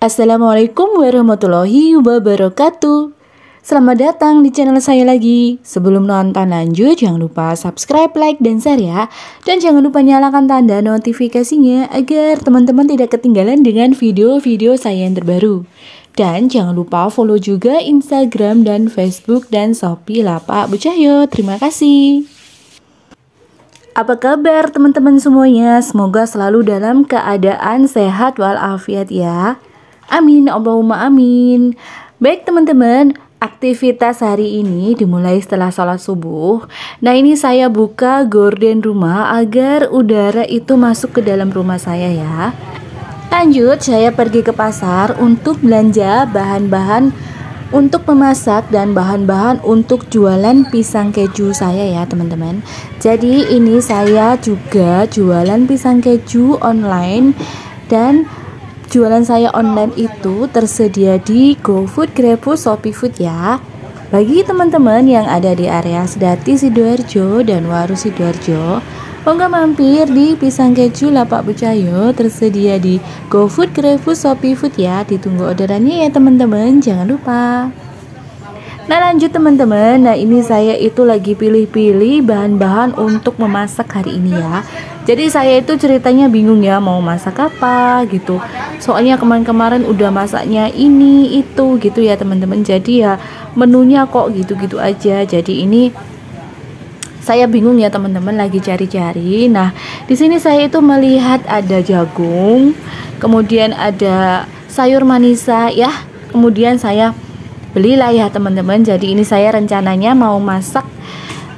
Assalamualaikum warahmatullahi wabarakatuh. Selamat datang di channel saya lagi. Sebelum nonton lanjut, jangan lupa subscribe, like, dan share ya. Dan jangan lupa nyalakan tanda notifikasinya agar teman-teman tidak ketinggalan dengan video-video saya yang terbaru. Dan jangan lupa follow juga Instagram dan Facebook dan Shopee Lapak Bu Terima kasih. Apa kabar teman-teman semuanya? Semoga selalu dalam keadaan sehat walafiat ya. Amin, ya Allahumma amin. Baik teman-teman, aktivitas hari ini dimulai setelah sholat subuh. Nah ini saya buka gorden rumah agar udara itu masuk ke dalam rumah saya ya. Lanjut saya pergi ke pasar untuk belanja bahan-bahan untuk memasak dan bahan-bahan untuk jualan pisang keju saya ya teman-teman. Jadi ini saya juga jualan pisang keju online dan Jualan saya online itu tersedia di GoFood, GrabFood, ShopeeFood ya. Bagi teman-teman yang ada di area Sedati Sidoarjo dan Waru Sidoarjo, Monggo mampir di Pisang Keju Lapak Bucayo tersedia di GoFood, GrabFood, ShopeeFood ya. Ditunggu orderannya ya teman-teman, jangan lupa. Nah lanjut teman-teman, nah ini saya itu lagi pilih-pilih bahan-bahan untuk memasak hari ini ya jadi saya itu ceritanya bingung ya mau masak apa gitu soalnya kemarin-kemarin udah masaknya ini itu gitu ya teman-teman jadi ya menunya kok gitu-gitu aja jadi ini saya bingung ya teman-teman lagi cari-cari. Nah, di sini saya itu melihat ada jagung, kemudian ada sayur manisa ya. Kemudian saya belilah ya teman-teman. Jadi ini saya rencananya mau masak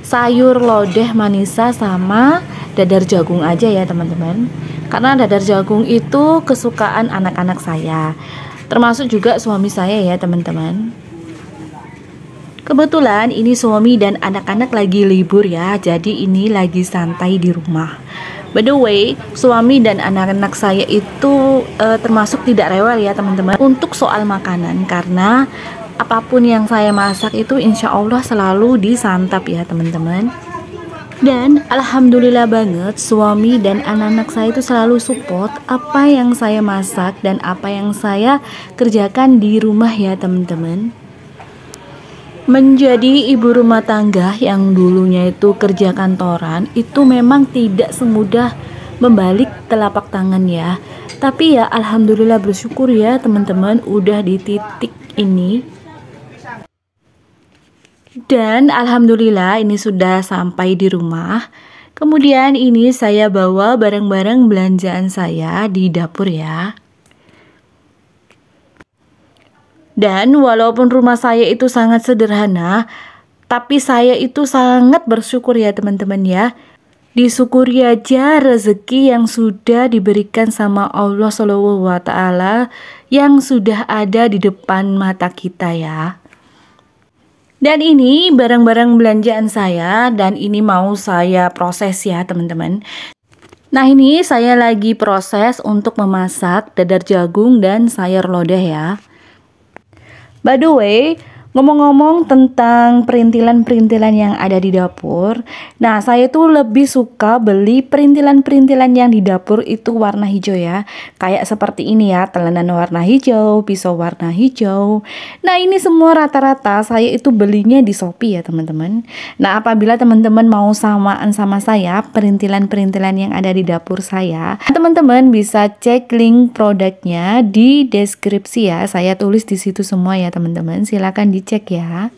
sayur lodeh manisa sama dadar jagung aja ya teman-teman karena dadar jagung itu kesukaan anak-anak saya termasuk juga suami saya ya teman-teman kebetulan ini suami dan anak-anak lagi libur ya jadi ini lagi santai di rumah By the way, suami dan anak-anak saya itu uh, termasuk tidak rewel ya teman-teman untuk soal makanan karena apapun yang saya masak itu insya Allah selalu disantap ya teman-teman. Dan alhamdulillah banget suami dan anak-anak saya itu selalu support apa yang saya masak dan apa yang saya kerjakan di rumah ya teman-teman. Menjadi ibu rumah tangga yang dulunya itu kerja kantoran itu memang tidak semudah membalik telapak tangan ya. Tapi ya alhamdulillah bersyukur ya teman-teman udah di titik ini dan alhamdulillah ini sudah sampai di rumah. Kemudian ini saya bawa barang-barang belanjaan saya di dapur ya. Dan walaupun rumah saya itu sangat sederhana, tapi saya itu sangat bersyukur ya teman-teman ya. Disyukuri aja rezeki yang sudah diberikan sama Allah swt yang sudah ada di depan mata kita ya. Dan ini barang-barang belanjaan saya dan ini mau saya proses ya teman-teman. Nah ini saya lagi proses untuk memasak dadar jagung dan sayur lodeh ya. By the way, Ngomong-ngomong tentang perintilan-perintilan yang ada di dapur, nah saya tuh lebih suka beli perintilan-perintilan yang di dapur itu warna hijau ya. Kayak seperti ini ya, telanan warna hijau, pisau warna hijau. Nah ini semua rata-rata saya itu belinya di Shopee ya teman-teman. Nah apabila teman-teman mau samaan sama saya perintilan-perintilan yang ada di dapur saya, teman-teman bisa cek link produknya di deskripsi ya. Saya tulis di situ semua ya teman-teman. silahkan di dicek ya.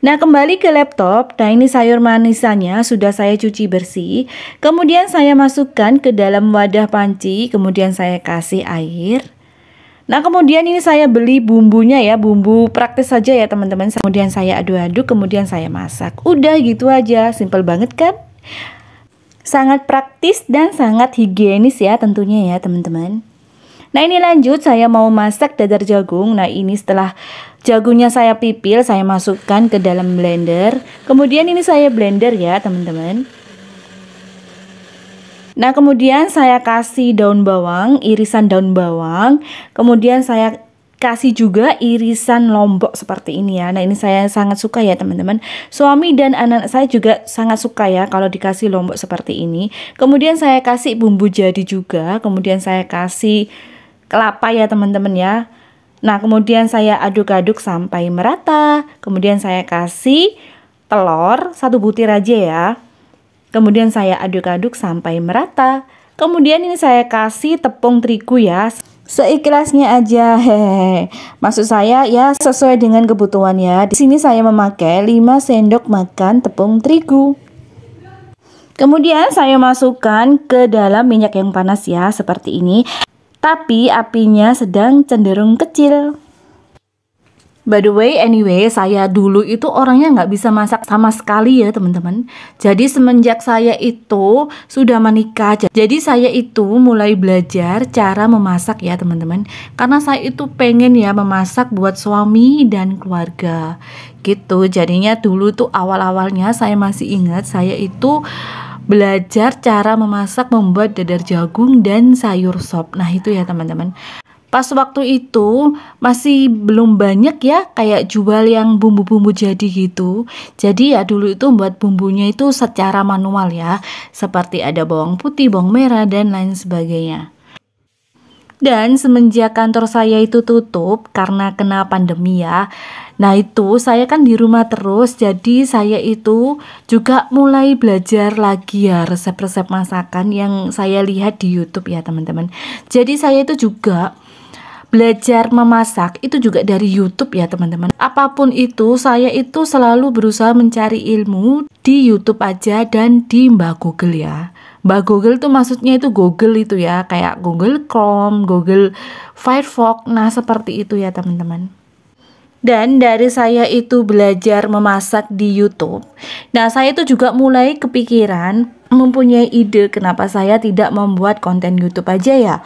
Nah, kembali ke laptop. Nah, ini sayur manisannya sudah saya cuci bersih. Kemudian saya masukkan ke dalam wadah panci, kemudian saya kasih air. Nah, kemudian ini saya beli bumbunya ya, bumbu praktis saja ya, teman-teman. Kemudian saya aduk-aduk, kemudian saya masak. Udah gitu aja, simple banget kan? Sangat praktis dan sangat higienis ya tentunya ya, teman-teman. Nah ini lanjut saya mau masak dadar jagung Nah ini setelah jagungnya saya pipil saya masukkan ke dalam blender Kemudian ini saya blender ya teman-teman Nah kemudian saya kasih daun bawang, irisan daun bawang Kemudian saya kasih juga irisan lombok seperti ini ya. Nah, ini saya sangat suka ya, teman-teman. Suami dan anak saya juga sangat suka ya kalau dikasih lombok seperti ini. Kemudian saya kasih bumbu jadi juga, kemudian saya kasih kelapa ya teman-teman ya. Nah, kemudian saya aduk-aduk sampai merata. Kemudian saya kasih telur satu butir aja ya. Kemudian saya aduk-aduk sampai merata. Kemudian ini saya kasih tepung terigu ya. Seikhlasnya aja. Hehehe. Maksud saya ya sesuai dengan kebutuhan ya. Di sini saya memakai 5 sendok makan tepung terigu. Kemudian saya masukkan ke dalam minyak yang panas ya seperti ini tapi apinya sedang cenderung kecil. By the way, anyway, saya dulu itu orangnya nggak bisa masak sama sekali ya teman-teman. Jadi semenjak saya itu sudah menikah, jadi saya itu mulai belajar cara memasak ya teman-teman. Karena saya itu pengen ya memasak buat suami dan keluarga gitu. Jadinya dulu tuh awal-awalnya saya masih ingat saya itu belajar cara memasak membuat dadar jagung dan sayur sop. Nah, itu ya teman-teman. Pas waktu itu masih belum banyak ya kayak jual yang bumbu-bumbu jadi gitu. Jadi ya dulu itu buat bumbunya itu secara manual ya. Seperti ada bawang putih, bawang merah dan lain sebagainya. Dan semenjak kantor saya itu tutup karena kena pandemi ya. Nah, itu saya kan di rumah terus, jadi saya itu juga mulai belajar lagi ya resep-resep masakan yang saya lihat di YouTube ya, teman-teman. Jadi saya itu juga belajar memasak itu juga dari YouTube ya teman-teman. Apapun itu, saya itu selalu berusaha mencari ilmu di YouTube aja dan di Mbak Google ya. Bah Google tuh maksudnya itu Google itu ya, kayak Google Chrome, Google Firefox. Nah, seperti itu ya, teman-teman. Dan dari saya itu belajar memasak di YouTube. Nah, saya itu juga mulai kepikiran mempunyai ide kenapa saya tidak membuat konten YouTube aja ya.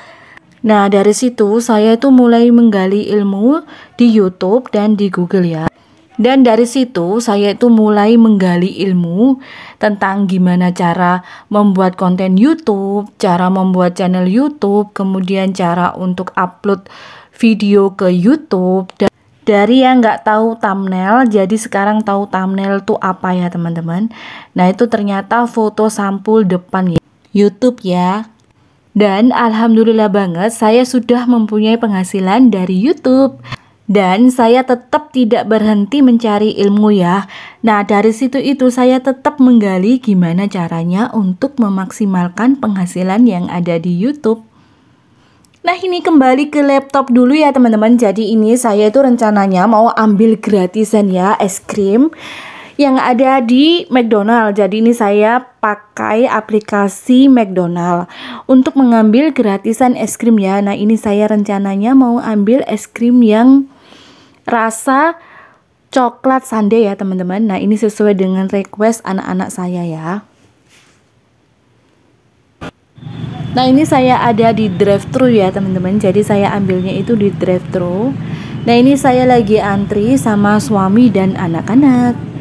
Nah, dari situ saya itu mulai menggali ilmu di YouTube dan di Google ya. Dan dari situ saya itu mulai menggali ilmu tentang gimana cara membuat konten YouTube, cara membuat channel YouTube, kemudian cara untuk upload video ke YouTube. Dari yang nggak tahu thumbnail, jadi sekarang tahu thumbnail tuh apa ya teman-teman. Nah itu ternyata foto sampul depan ya. YouTube ya. Dan alhamdulillah banget saya sudah mempunyai penghasilan dari YouTube. Dan saya tetap tidak berhenti mencari ilmu ya. Nah, dari situ itu saya tetap menggali gimana caranya untuk memaksimalkan penghasilan yang ada di YouTube. Nah, ini kembali ke laptop dulu ya, teman-teman. Jadi ini saya itu rencananya mau ambil gratisan ya es krim yang ada di McDonald. Jadi ini saya pakai aplikasi McDonald untuk mengambil gratisan es krim ya. Nah, ini saya rencananya mau ambil es krim yang rasa coklat sundae ya, teman-teman. Nah, ini sesuai dengan request anak-anak saya ya. Nah, ini saya ada di drive-thru ya, teman-teman. Jadi saya ambilnya itu di drive-thru. Nah, ini saya lagi antri sama suami dan anak-anak.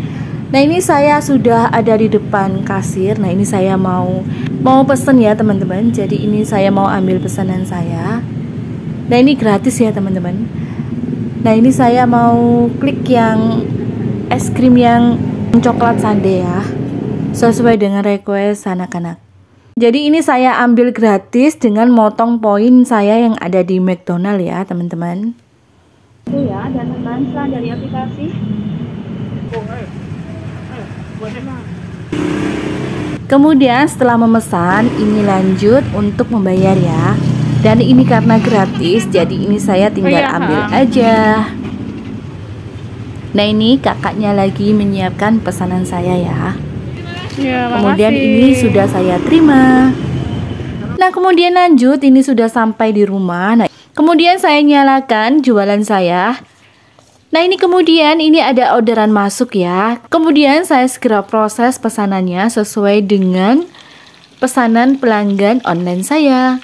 Nah ini saya sudah ada di depan kasir. Nah ini saya mau mau pesen ya teman-teman. Jadi ini saya mau ambil pesanan saya. Nah ini gratis ya teman-teman. Nah ini saya mau klik yang es krim yang coklat sundae ya. Sesuai dengan request anak-anak. Jadi ini saya ambil gratis dengan motong poin saya yang ada di McDonald ya teman-teman. Itu ya dan teman dari aplikasi. Oh, hey. Kemudian setelah memesan, ini lanjut untuk membayar ya. Dan ini karena gratis, jadi ini saya tinggal oh iya, ambil aja. Nah ini kakaknya lagi menyiapkan pesanan saya ya. Iya, kemudian ini sudah saya terima. Nah kemudian lanjut, ini sudah sampai di rumah. Nah, kemudian saya nyalakan jualan saya. Nah ini kemudian ini ada orderan masuk ya. Kemudian saya segera proses pesanannya sesuai dengan pesanan pelanggan online saya.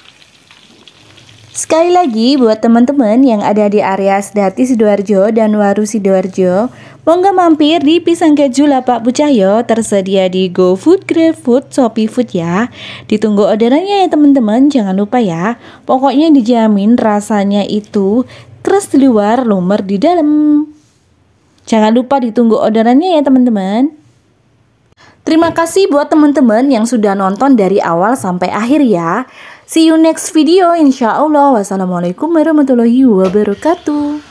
Sekali lagi buat teman-teman yang ada di area Sedati Sidoarjo dan Waru Sidoarjo, monggo mampir di Pisang Keju Lapak Bucahyo tersedia di GoFood, GrabFood, ShopeeFood ya. Ditunggu orderannya ya teman-teman, jangan lupa ya. Pokoknya dijamin rasanya itu keras di luar, lumer di dalam. Jangan lupa ditunggu orderannya ya teman-teman. Terima kasih buat teman-teman yang sudah nonton dari awal sampai akhir ya. See you next video insya Allah. Wassalamualaikum warahmatullahi wabarakatuh.